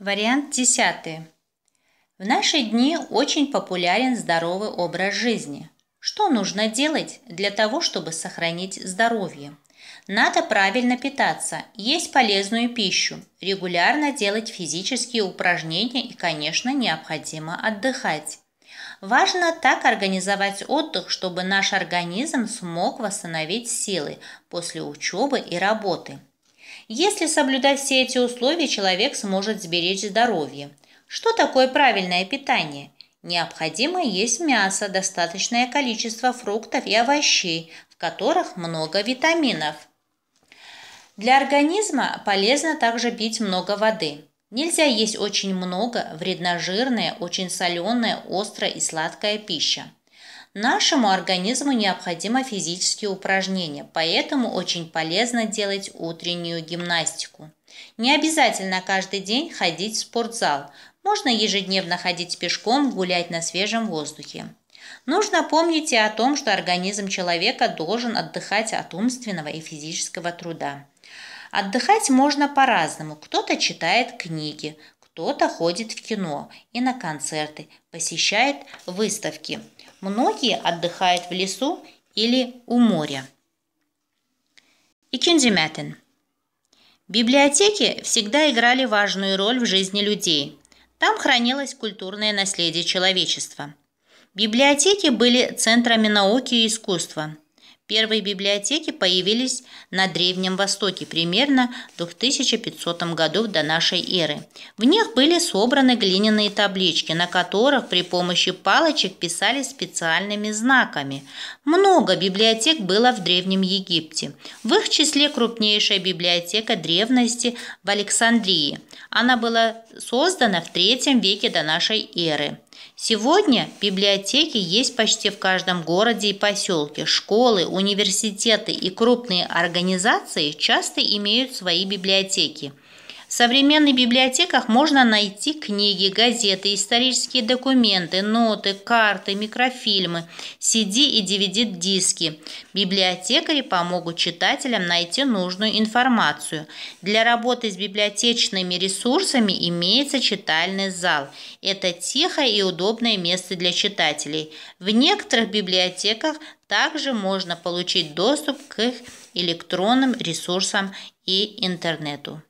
Вариант 10. В наши дни очень популярен здоровый образ жизни. Что нужно делать для того, чтобы сохранить здоровье? Надо правильно питаться, есть полезную пищу, регулярно делать физические упражнения и, конечно, необходимо отдыхать. Важно так организовать отдых, чтобы наш организм смог восстановить силы после учебы и работы – если соблюдать все эти условия, человек сможет сберечь здоровье. Что такое правильное питание? Необходимо есть мясо, достаточное количество фруктов и овощей, в которых много витаминов. Для организма полезно также пить много воды. Нельзя есть очень много, вредножирная, очень соленая, острая и сладкая пища. Нашему организму необходимо физические упражнения, поэтому очень полезно делать утреннюю гимнастику. Не обязательно каждый день ходить в спортзал. Можно ежедневно ходить пешком, гулять на свежем воздухе. Нужно помнить и о том, что организм человека должен отдыхать от умственного и физического труда. Отдыхать можно по-разному. Кто-то читает книги, кто-то ходит в кино и на концерты, посещает выставки. Многие отдыхают в лесу или у моря. Икинди Мятин. Библиотеки всегда играли важную роль в жизни людей. Там хранилось культурное наследие человечества. Библиотеки были центрами науки и искусства – Первые библиотеки появились на Древнем Востоке примерно в 2500 году до нашей эры. В них были собраны глиняные таблички, на которых при помощи палочек писали специальными знаками. Много библиотек было в Древнем Египте. В их числе крупнейшая библиотека древности в Александрии. Она была создана в третьем веке до нашей эры. Сегодня библиотеки есть почти в каждом городе и поселке. Школы, университеты и крупные организации часто имеют свои библиотеки. В современных библиотеках можно найти книги, газеты, исторические документы, ноты, карты, микрофильмы, CD и DVD-диски. Библиотекари помогут читателям найти нужную информацию. Для работы с библиотечными ресурсами имеется читальный зал. Это тихое и удобное место для читателей. В некоторых библиотеках также можно получить доступ к их электронным ресурсам и интернету.